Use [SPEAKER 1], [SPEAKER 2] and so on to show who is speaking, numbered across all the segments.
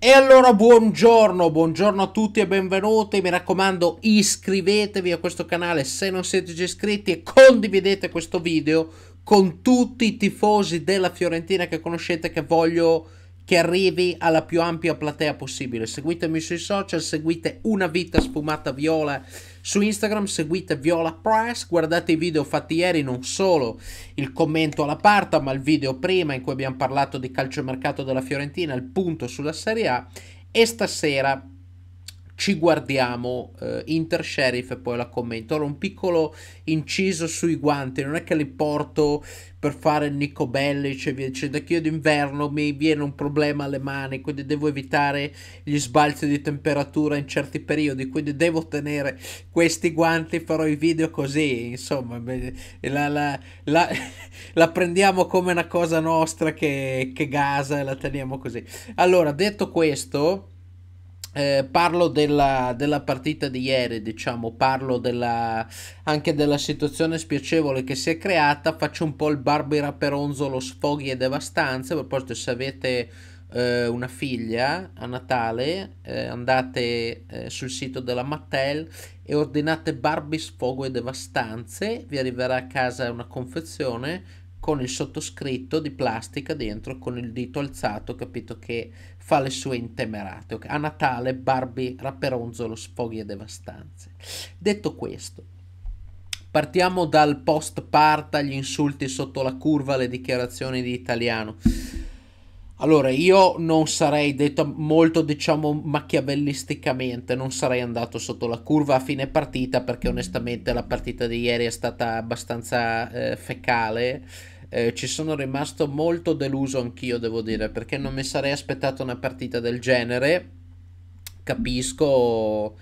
[SPEAKER 1] E allora buongiorno, buongiorno a tutti e benvenuti, mi raccomando iscrivetevi a questo canale se non siete già iscritti e condividete questo video con tutti i tifosi della Fiorentina che conoscete che voglio che arrivi alla più ampia platea possibile. Seguitemi sui social, seguite Una Vita Sfumata Viola su Instagram seguite Viola Press, guardate i video fatti ieri, non solo il commento alla parta, ma il video prima in cui abbiamo parlato di calciomercato della Fiorentina, il punto sulla Serie A e stasera ci guardiamo eh, Inter Sheriff e poi la commento. Allora, un piccolo inciso sui guanti, non è che li porto per fare il Nico Bellic e via dicendo, che io d'inverno mi viene un problema alle mani, quindi devo evitare gli sbalzi di temperatura in certi periodi, quindi devo tenere questi guanti, farò i video così, insomma, la, la, la, la prendiamo come una cosa nostra che, che gasa e la teniamo così. Allora, detto questo eh, parlo della, della, partita di ieri, diciamo, parlo della, anche della situazione spiacevole che si è creata, faccio un po' il Barbie Raperonzolo sfoghi e devastanze, a proposito se avete eh, una figlia a Natale eh, andate eh, sul sito della Mattel e ordinate Barbie sfogo e devastanze, vi arriverà a casa una confezione con il sottoscritto di plastica dentro con il dito alzato, capito che fa le sue intemerate. Okay? A Natale Barbie Raperonzolo sfoghi e devastanze. Detto questo, partiamo dal post parta, gli insulti sotto la curva, le dichiarazioni di italiano. Allora, io non sarei detto molto, diciamo, machiavellisticamente, non sarei andato sotto la curva a fine partita perché onestamente la partita di ieri è stata abbastanza eh, fecale. Eh, ci sono rimasto molto deluso anch'io, devo dire, perché non mi sarei aspettato una partita del genere. Capisco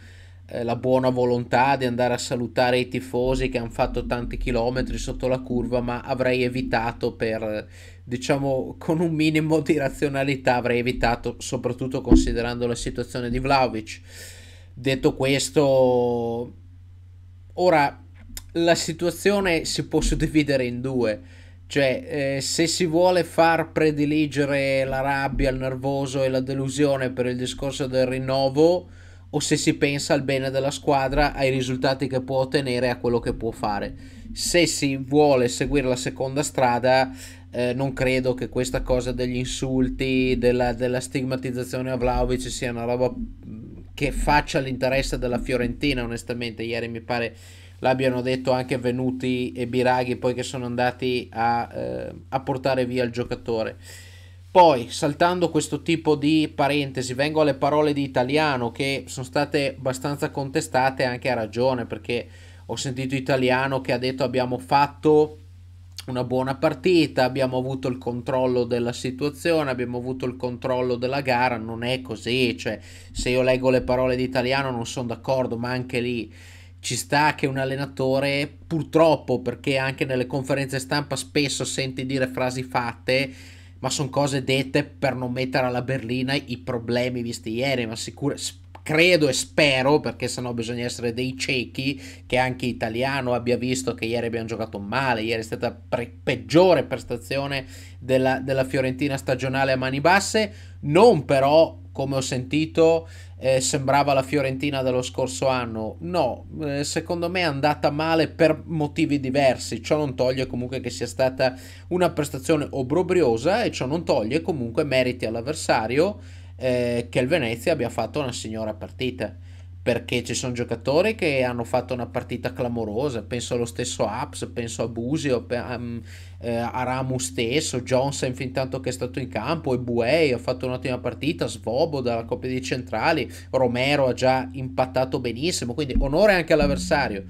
[SPEAKER 1] eh, la buona volontà di andare a salutare i tifosi che hanno fatto tanti chilometri sotto la curva, ma avrei evitato per, diciamo, con un minimo di razionalità, avrei evitato, soprattutto considerando la situazione di Vlaovic. Detto questo, ora la situazione si può suddividere in due. Cioè, eh, se si vuole far prediligere la rabbia, il nervoso e la delusione per il discorso del rinnovo, o se si pensa al bene della squadra, ai risultati che può ottenere, a quello che può fare. Se si vuole seguire la seconda strada, eh, non credo che questa cosa degli insulti, della, della stigmatizzazione a Vlaovic sia una roba mm, che faccia l'interesse della Fiorentina, onestamente. Ieri mi pare l'abbiano detto anche Venuti e Biraghi, poi che sono andati a, eh, a portare via il giocatore poi, saltando questo tipo di parentesi, vengo alle parole di italiano che sono state abbastanza contestate anche a ragione, perché ho sentito italiano che ha detto abbiamo fatto una buona partita, abbiamo avuto il controllo della situazione, abbiamo avuto il controllo della gara, non è così, cioè se io leggo le parole di italiano non sono d'accordo, ma anche lì ci sta che un allenatore purtroppo, perché anche nelle conferenze stampa spesso senti dire frasi fatte, ma sono cose dette per non mettere alla berlina i problemi visti ieri, ma sicuro, credo e spero, perché sennò bisogna essere dei ciechi, che anche italiano abbia visto che ieri abbiamo giocato male, ieri è stata pre- peggiore prestazione della, della Fiorentina stagionale a mani basse, non però come ho sentito eh, sembrava la Fiorentina dello scorso anno. No, eh, secondo me è andata male per motivi diversi. Ciò non toglie comunque che sia stata una prestazione obbrobriosa e ciò non toglie comunque meriti all'avversario eh, che il Venezia abbia fatto una signora partita perché ci sono giocatori che hanno fatto una partita clamorosa, penso allo stesso Apps, penso a Busio, mm, eh, a Ramu stesso, Johnson fin tanto che è stato in campo, e Buey ha fatto un'ottima partita, Svoboda, la coppia dei centrali, Romero ha già impattato benissimo, quindi onore anche all'avversario.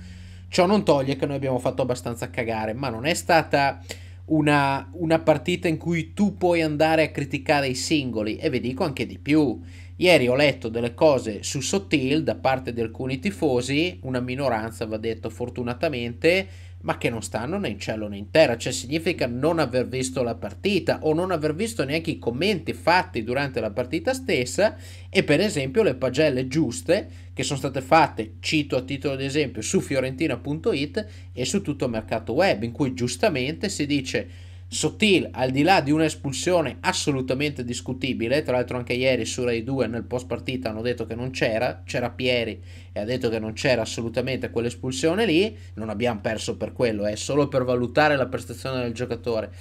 [SPEAKER 1] Ciò non toglie che noi abbiamo fatto abbastanza cagare, ma non è stata... Una, una partita in cui tu puoi andare a criticare i singoli e vi dico anche di più Ieri ho letto delle cose su Sottil da parte di alcuni tifosi, una minoranza va detto fortunatamente, ma che non stanno né in cielo né in terra, cioè significa non aver visto la partita o non aver visto neanche i commenti fatti durante la partita stessa e per esempio le pagelle giuste che sono state fatte, cito a titolo di esempio, su fiorentina.it e su tutto il mercato web in cui giustamente si dice Sottil, al di là di un'espulsione assolutamente discutibile, tra l'altro anche ieri su Rai 2 nel post partita hanno detto che non c'era, c'era Pieri e ha detto che non c'era assolutamente quell'espulsione lì, non abbiamo perso per quello, è solo per valutare la prestazione del giocatore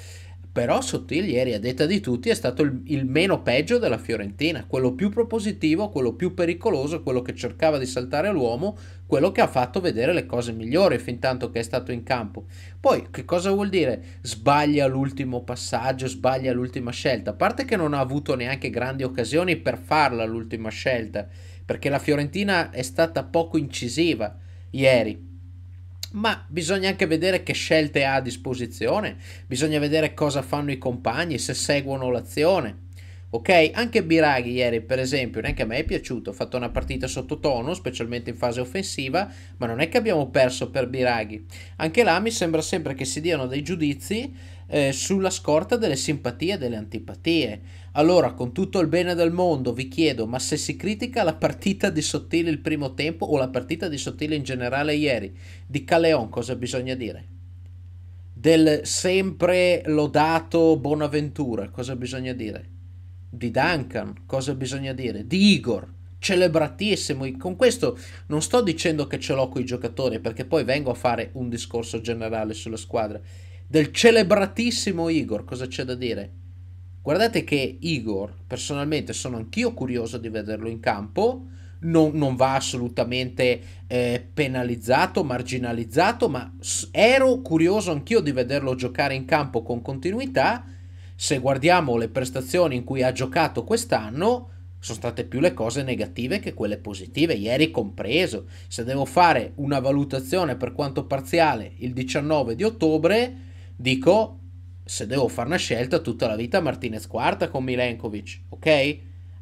[SPEAKER 1] però Sottil ieri a detta di tutti, è stato il, il, meno peggio della Fiorentina, quello più propositivo, quello più pericoloso, quello che cercava di saltare l'uomo, quello che ha fatto vedere le cose migliori fin tanto che è stato in campo. Poi, che cosa vuol dire sbaglia l'ultimo passaggio, sbaglia l'ultima scelta? A parte che non ha avuto neanche grandi occasioni per farla l'ultima scelta, perché la Fiorentina è stata poco incisiva ieri ma bisogna anche vedere che scelte ha a disposizione, bisogna vedere cosa fanno i compagni, se seguono l'azione. Ok? Anche Biraghi ieri, per esempio, neanche a me è piaciuto, ha fatto una partita sottotono, specialmente in fase offensiva, ma non è che abbiamo perso per Biraghi. Anche là mi sembra sempre che si diano dei giudizi eh, sulla scorta delle simpatie e delle antipatie. Allora, con tutto il bene del mondo, vi chiedo, ma se si critica la partita di Sottile il primo tempo o la partita di Sottile in generale ieri, di Caleon cosa bisogna dire? Del sempre lodato Bonaventura, cosa bisogna dire? di Duncan, cosa bisogna dire, di Igor, celebratissimo. Con questo non sto dicendo che ce l'ho con i giocatori, perché poi vengo a fare un discorso generale sulla squadra. Del celebratissimo Igor, cosa c'è da dire? Guardate che Igor, personalmente sono anch'io curioso di vederlo in campo, non, non va assolutamente eh, penalizzato, marginalizzato, ma ero curioso anch'io di vederlo giocare in campo con continuità se guardiamo le prestazioni in cui ha giocato quest'anno, sono state più le cose negative che quelle positive, ieri compreso. Se devo fare una valutazione per quanto parziale il 19 di ottobre, dico se devo fare una scelta tutta la vita Martinez quarta con Milenkovic, ok?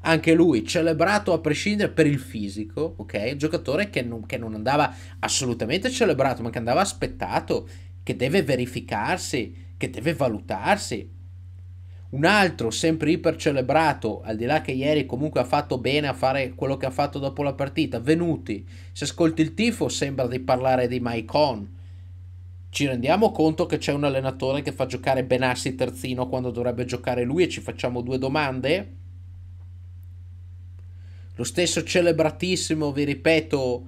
[SPEAKER 1] Anche lui celebrato a prescindere per il fisico, ok? Giocatore che non, che non andava assolutamente celebrato, ma che andava aspettato, che deve verificarsi, che deve valutarsi. Un altro, sempre ipercelebrato, al di là che ieri comunque ha fatto bene a fare quello che ha fatto dopo la partita, Venuti. Se ascolti il tifo sembra di parlare di Maicon. Ci rendiamo conto che c'è un allenatore che fa giocare Benassi terzino quando dovrebbe giocare lui e ci facciamo due domande? Lo stesso celebratissimo, vi ripeto,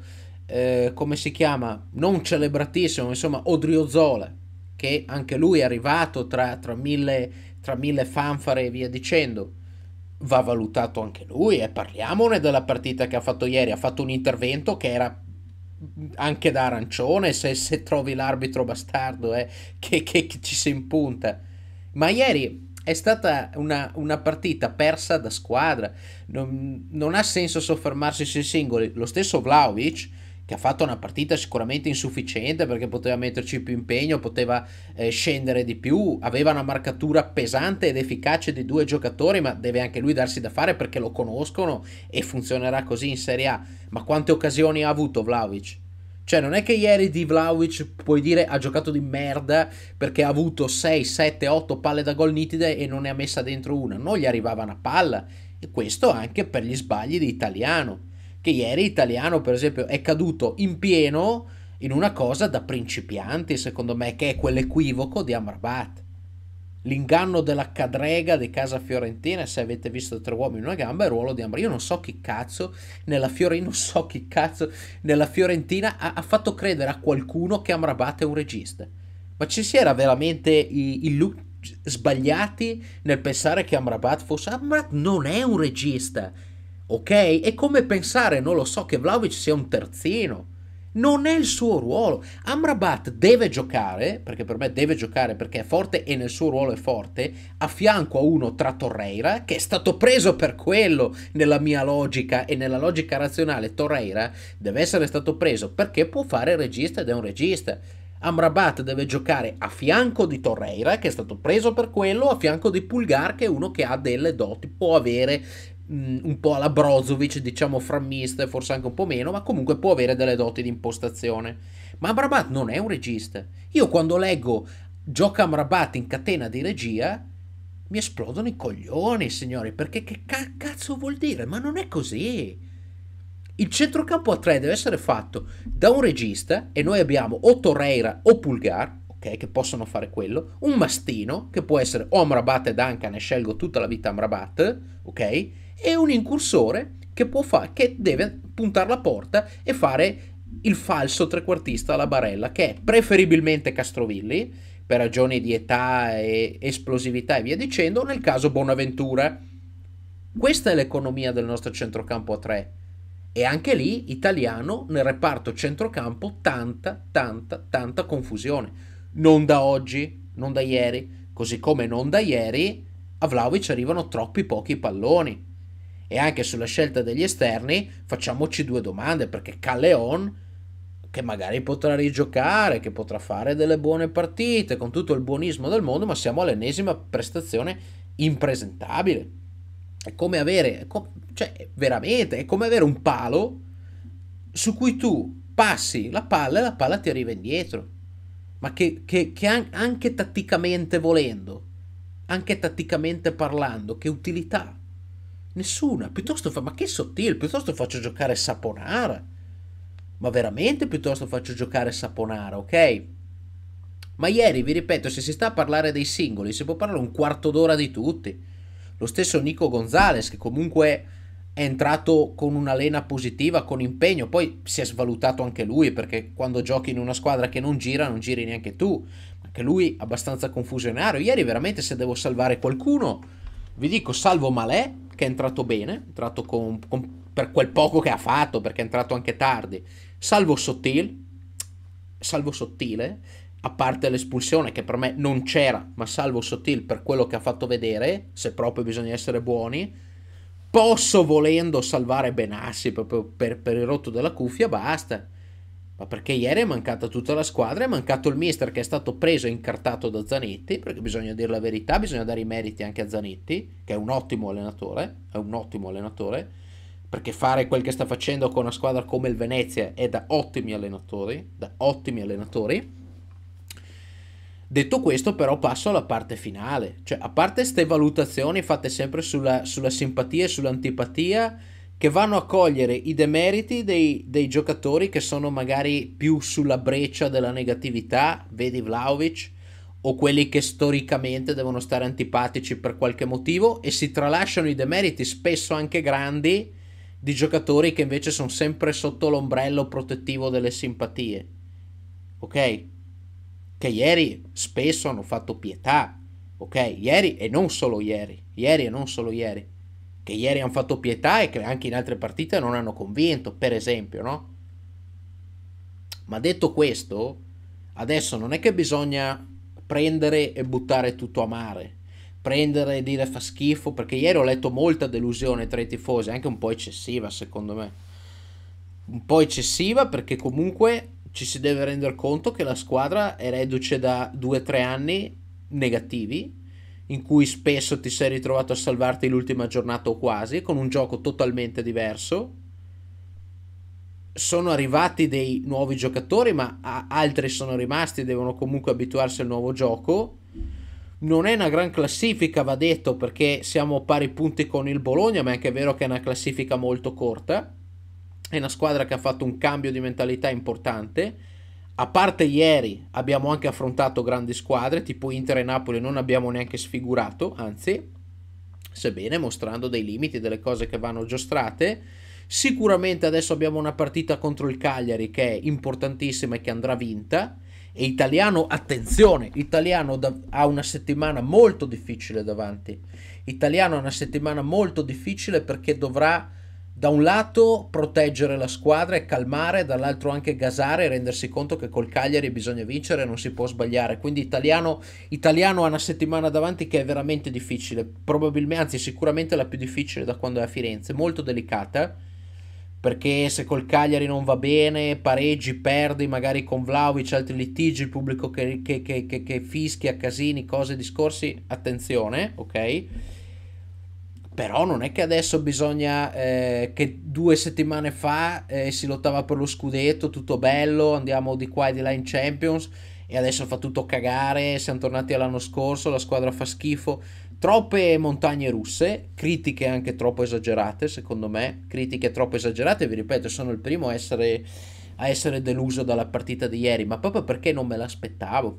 [SPEAKER 1] eh, come si chiama? Non celebratissimo, insomma, Odriozola, che anche lui è arrivato tra, tra mille tra mille fanfare e via dicendo. Va valutato anche lui e eh, parliamone della partita che ha fatto ieri. Ha fatto un intervento che era anche da arancione se, se trovi l'arbitro bastardo eh, che, che, che, ci si impunta. Ma ieri è stata una, una partita persa da squadra. Non, non, ha senso soffermarsi sui singoli. Lo stesso Vlaovic che ha fatto una partita sicuramente insufficiente perché poteva metterci più impegno, poteva eh, scendere di più, aveva una marcatura pesante ed efficace di due giocatori, ma deve anche lui darsi da fare perché lo conoscono e funzionerà così in Serie A. Ma quante occasioni ha avuto Vlaovic? Cioè, non è che ieri di Vlaovic puoi dire ha giocato di merda perché ha avuto 6, 7, 8 palle da gol nitide e non ne ha messa dentro una. Non gli arrivava una palla. E questo anche per gli sbagli di italiano che ieri italiano per esempio è caduto in pieno in una cosa da principianti secondo me che è quell'equivoco di Amrabat l'inganno della cadrega di casa fiorentina se avete visto tre uomini in una gamba è il ruolo di Amrabat io non so chi cazzo nella Fiorentina non so chi cazzo nella Fiorentina ha, ha fatto credere a qualcuno che Amrabat è un regista ma ci si era veramente i, sbagliati nel pensare che Amrabat fosse Amrabat non è un regista Ok? È come pensare, non lo so, che Vlaovic sia un terzino. Non è il suo ruolo. Amrabat deve giocare, perché per me deve giocare perché è forte e nel suo ruolo è forte, a fianco a uno tra Torreira, che è stato preso per quello nella mia logica e nella logica razionale. Torreira deve essere stato preso perché può fare regista ed è un regista. Amrabat deve giocare a fianco di Torreira, che è stato preso per quello, a fianco di Pulgar, che è uno che ha delle doti, può avere Mm, un po' alla Brozovic, diciamo frammista, forse anche un po' meno, ma comunque può avere delle doti di impostazione. Ma Amrabat non è un regista. Io quando leggo gioca Amrabat in catena di regia, mi esplodono i coglioni, signori, perché che cazzo vuol dire? Ma non è così. Il centrocampo a tre deve essere fatto da un regista e noi abbiamo o Torreira o Pulgar, ok, che possono fare quello, un mastino che può essere o Amrabat e Duncan e scelgo tutta la vita Amrabat, ok? e un incursore che, fa- che deve puntare la porta e fare il falso trequartista alla barella, che è preferibilmente Castrovilli, per ragioni di età e esplosività e via dicendo, nel caso Bonaventura. Questa è l'economia del nostro centrocampo a tre. E anche lì, italiano, nel reparto centrocampo, tanta, tanta, tanta confusione. Non da oggi, non da ieri, così come non da ieri, a Vlaovic arrivano troppi pochi palloni e anche sulla scelta degli esterni, facciamoci due domande perché Calleon, che magari potrà rigiocare, che potrà fare delle buone partite con tutto il buonismo del mondo, ma siamo all'ennesima prestazione impresentabile. È come avere, cioè veramente, è come avere un palo su cui tu passi la palla e la palla ti arriva indietro. Ma che, che, che anche tatticamente volendo, anche tatticamente parlando, che utilità Nessuna. Piuttosto fa... Ma che sottile, piuttosto faccio giocare Saponara. Ma veramente piuttosto faccio giocare Saponara, ok? Ma ieri, vi ripeto, se si sta a parlare dei singoli, si può parlare un quarto d'ora di tutti. Lo stesso Nico Gonzalez, che comunque è entrato con una lena positiva, con impegno, poi si è svalutato anche lui, perché quando giochi in una squadra che non gira, non giri neanche tu. Anche lui abbastanza confusionario. Ieri veramente se devo salvare qualcuno, vi dico salvo Malè, che è entrato bene, è entrato con, con, per quel poco che ha fatto, perché è entrato anche tardi. Salvo Sottile, salvo Sottile, a parte l'espulsione che per me non c'era, ma salvo Sottile per quello che ha fatto vedere, se proprio bisogna essere buoni, posso volendo salvare Benassi proprio per, per il rotto della cuffia, basta ma perché ieri è mancata tutta la squadra, è mancato il mister che è stato preso e incartato da Zanetti, perché bisogna dire la verità, bisogna dare i meriti anche a Zanetti, che è un ottimo allenatore, è un ottimo allenatore, perché fare quel che sta facendo con una squadra come il Venezia è da ottimi allenatori, da ottimi allenatori. Detto questo però passo alla parte finale, cioè a parte queste valutazioni fatte sempre sulla, sulla simpatia e sull'antipatia, che vanno a cogliere i demeriti dei, dei giocatori che sono magari più sulla breccia della negatività, vedi Vlaovic, o quelli che storicamente devono stare antipatici per qualche motivo e si tralasciano i demeriti, spesso anche grandi, di giocatori che invece sono sempre sotto l'ombrello protettivo delle simpatie. Ok? Che ieri spesso hanno fatto pietà. Ok? Ieri e non solo ieri. Ieri e non solo ieri che ieri hanno fatto pietà e che anche in altre partite non hanno convinto, per esempio, no? Ma detto questo, adesso non è che bisogna prendere e buttare tutto a mare, prendere e dire fa schifo, perché ieri ho letto molta delusione tra i tifosi, anche un po' eccessiva secondo me. Un po' eccessiva perché comunque ci si deve rendere conto che la squadra è reduce da 2-3 anni negativi in cui spesso ti sei ritrovato a salvarti l'ultima giornata o quasi, con un gioco totalmente diverso. Sono arrivati dei nuovi giocatori, ma altri sono rimasti, devono comunque abituarsi al nuovo gioco. Non è una gran classifica, va detto, perché siamo pari punti con il Bologna, ma è anche vero che è una classifica molto corta. È una squadra che ha fatto un cambio di mentalità importante a parte ieri abbiamo anche affrontato grandi squadre tipo Inter e Napoli non abbiamo neanche sfigurato anzi sebbene mostrando dei limiti delle cose che vanno giostrate sicuramente adesso abbiamo una partita contro il Cagliari che è importantissima e che andrà vinta e Italiano, attenzione, Italiano ha una settimana molto difficile davanti. Italiano ha una settimana molto difficile perché dovrà da un lato proteggere la squadra e calmare, dall'altro anche gasare e rendersi conto che col Cagliari bisogna vincere, e non si può sbagliare. Quindi italiano, italiano ha una settimana davanti che è veramente difficile, probabilmente, anzi sicuramente la più difficile da quando è a Firenze, molto delicata, perché se col Cagliari non va bene, pareggi, perdi, magari con Vlaovic, altri litigi, il pubblico che, che, che, che fischia, casini, cose, discorsi, attenzione, ok? Però non è che adesso bisogna eh, che due settimane fa eh, si lottava per lo scudetto, tutto bello, andiamo di qua e di là in Champions e adesso fa tutto cagare, siamo tornati all'anno scorso, la squadra fa schifo. Troppe montagne russe, critiche anche troppo esagerate secondo me, critiche troppo esagerate, vi ripeto sono il primo a essere, a essere deluso dalla partita di ieri, ma proprio perché non me l'aspettavo.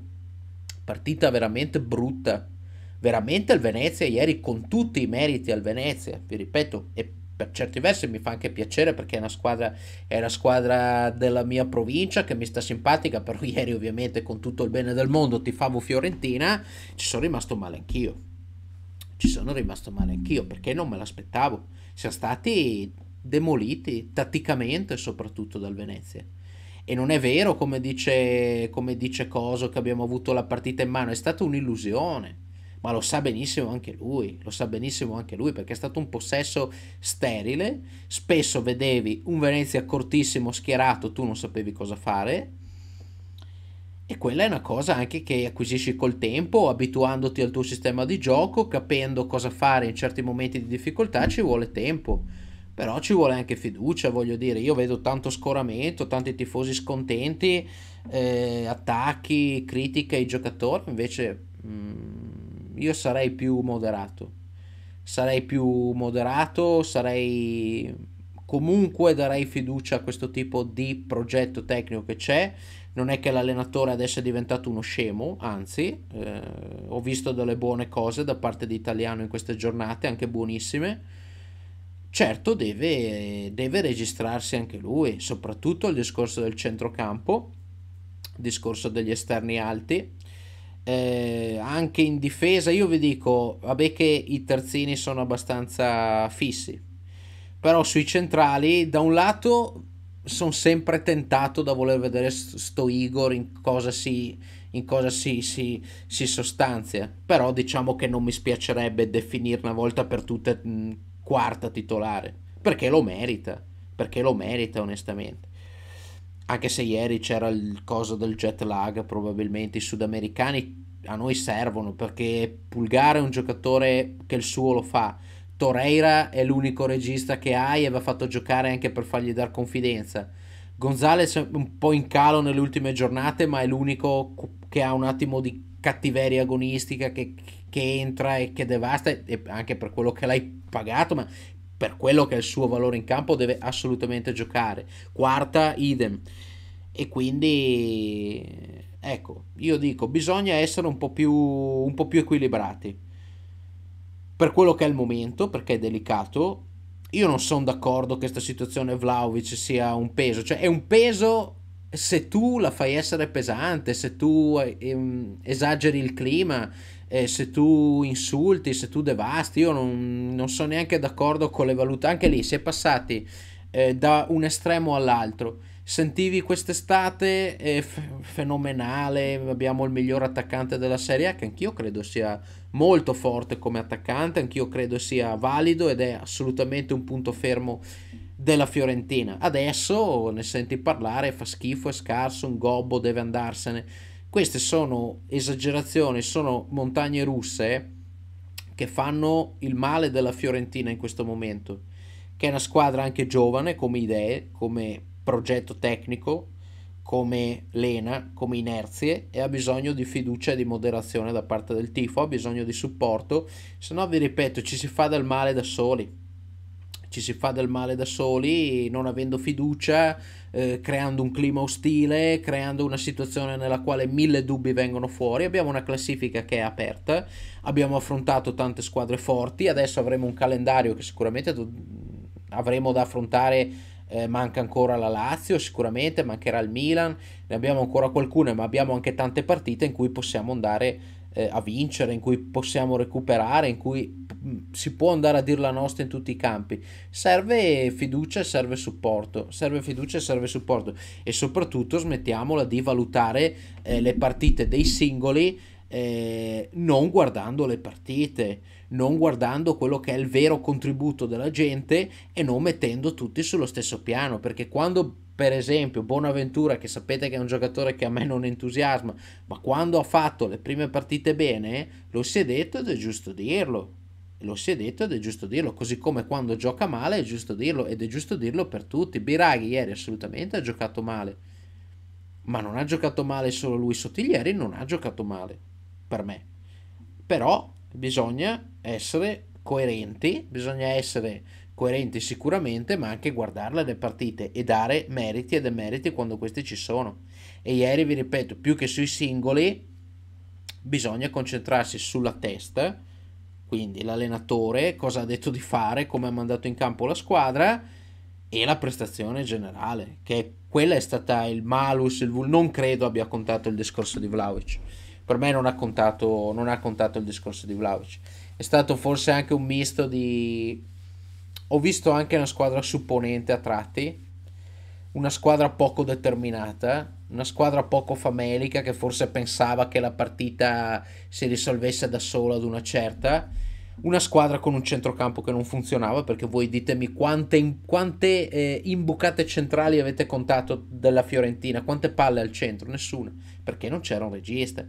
[SPEAKER 1] Partita veramente brutta, veramente il Venezia ieri con tutti i meriti al Venezia, vi ripeto, e per certi versi mi fa anche piacere perché è una squadra, è una squadra della mia provincia che mi sta simpatica, però ieri ovviamente con tutto il bene del mondo ti tifavo Fiorentina, ci sono rimasto male anch'io. Ci sono rimasto male anch'io perché non me l'aspettavo. Siamo stati demoliti tatticamente soprattutto dal Venezia. E non è vero come dice, come dice Coso che abbiamo avuto la partita in mano, è stata un'illusione ma lo sa benissimo anche lui, lo sa benissimo anche lui perché è stato un possesso sterile, spesso vedevi un Venezia cortissimo schierato, tu non sapevi cosa fare e quella è una cosa anche che acquisisci col tempo, abituandoti al tuo sistema di gioco, capendo cosa fare in certi momenti di difficoltà, ci vuole tempo. Però ci vuole anche fiducia, voglio dire, io vedo tanto scoramento, tanti tifosi scontenti, eh, attacchi, critiche ai giocatori, invece mh, mm, io sarei più moderato. Sarei più moderato, sarei comunque darei fiducia a questo tipo di progetto tecnico che c'è. Non è che l'allenatore adesso è diventato uno scemo, anzi, eh, ho visto delle buone cose da parte di Italiano in queste giornate, anche buonissime. Certo, deve, deve registrarsi anche lui, soprattutto il discorso del centrocampo, discorso degli esterni alti, eh, anche in difesa io vi dico vabbè che i terzini sono abbastanza fissi però sui centrali da un lato sono sempre tentato da voler vedere sto Igor in cosa si in cosa si, si, si sostanzia però diciamo che non mi spiacerebbe definire una volta per tutte mh, quarta titolare perché lo merita perché lo merita onestamente anche se ieri c'era il coso del jet lag, probabilmente i sudamericani a noi servono perché Pulgare è un giocatore che il suo lo fa. Torreira è l'unico regista che hai e va fatto giocare anche per fargli dar confidenza. Gonzalez è un po' in calo nelle ultime giornate, ma è l'unico che ha un attimo di cattiveria agonistica che, che entra e che devasta, e anche per quello che l'hai pagato, ma per quello che è il suo valore in campo deve assolutamente giocare. Quarta, idem. E quindi, ecco, io dico, bisogna essere un po' più, un po più equilibrati. Per quello che è il momento, perché è delicato, io non sono d'accordo che questa situazione Vlaovic sia un peso, cioè è un peso se tu la fai essere pesante, se tu ehm, esageri il clima, eh, se tu insulti, se tu devasti, io non, non sono neanche d'accordo con le valute, anche lì si è passati eh, da un estremo all'altro. Sentivi quest'estate eh, f- fenomenale, abbiamo il miglior attaccante della Serie A che anch'io credo sia molto forte come attaccante, anch'io credo sia valido ed è assolutamente un punto fermo della Fiorentina. Adesso ne senti parlare, fa schifo, è scarso, un gobbo, deve andarsene queste sono esagerazioni, sono montagne russe che fanno il male della Fiorentina in questo momento, che è una squadra anche giovane come idee, come progetto tecnico, come lena, come inerzie e ha bisogno di fiducia e di moderazione da parte del tifo, ha bisogno di supporto, se no vi ripeto ci si fa del male da soli ci si fa del male da soli, non avendo fiducia, eh, creando un clima ostile, creando una situazione nella quale mille dubbi vengono fuori. Abbiamo una classifica che è aperta, abbiamo affrontato tante squadre forti, adesso avremo un calendario che sicuramente avremo da affrontare. Eh, manca ancora la Lazio, sicuramente mancherà il Milan, ne abbiamo ancora qualcuna, ma abbiamo anche tante partite in cui possiamo andare eh, a vincere, in cui possiamo recuperare, in cui mm, si può andare a dire la nostra in tutti i campi. Serve fiducia e serve supporto. Serve fiducia e serve supporto. E soprattutto smettiamola di valutare eh, le partite dei singoli eh, non guardando le partite, non guardando quello che è il vero contributo della gente e non mettendo tutti sullo stesso piano. Perché quando per esempio Bonaventura che sapete che è un giocatore che a me non entusiasma ma quando ha fatto le prime partite bene lo si è detto ed è giusto dirlo lo si è detto ed è giusto dirlo così come quando gioca male è giusto dirlo ed è giusto dirlo per tutti Biraghi ieri assolutamente ha giocato male ma non ha giocato male solo lui Sottiglieri non ha giocato male per me però bisogna essere coerenti bisogna essere coerenti sicuramente, ma anche guardarle le partite e dare meriti e demeriti quando questi ci sono. E ieri, vi ripeto, più che sui singoli, bisogna concentrarsi sulla testa, quindi l'allenatore, cosa ha detto di fare, come ha mandato in campo la squadra e la prestazione generale, che quella è stata il malus, il vul- non credo abbia contato il discorso di Vlaovic. Per me non ha contato, non ha contato il discorso di Vlaovic. È stato forse anche un misto di ho visto anche una squadra supponente a tratti, una squadra poco determinata, una squadra poco famelica che forse pensava che la partita si risolvesse da sola ad una certa, una squadra con un centrocampo che non funzionava perché voi ditemi quante, quante eh, imbucate centrali avete contato della Fiorentina, quante palle al centro, nessuna, perché non c'era un regista.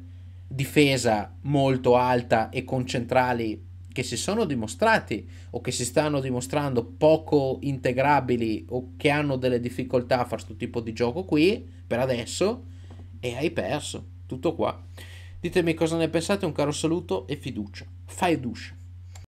[SPEAKER 1] Difesa molto alta e con centrali che si sono dimostrati o che si stanno dimostrando poco integrabili o che hanno delle difficoltà a fare questo tipo di gioco qui per adesso e hai perso tutto qua ditemi cosa ne pensate un caro saluto e fiducia fai duscia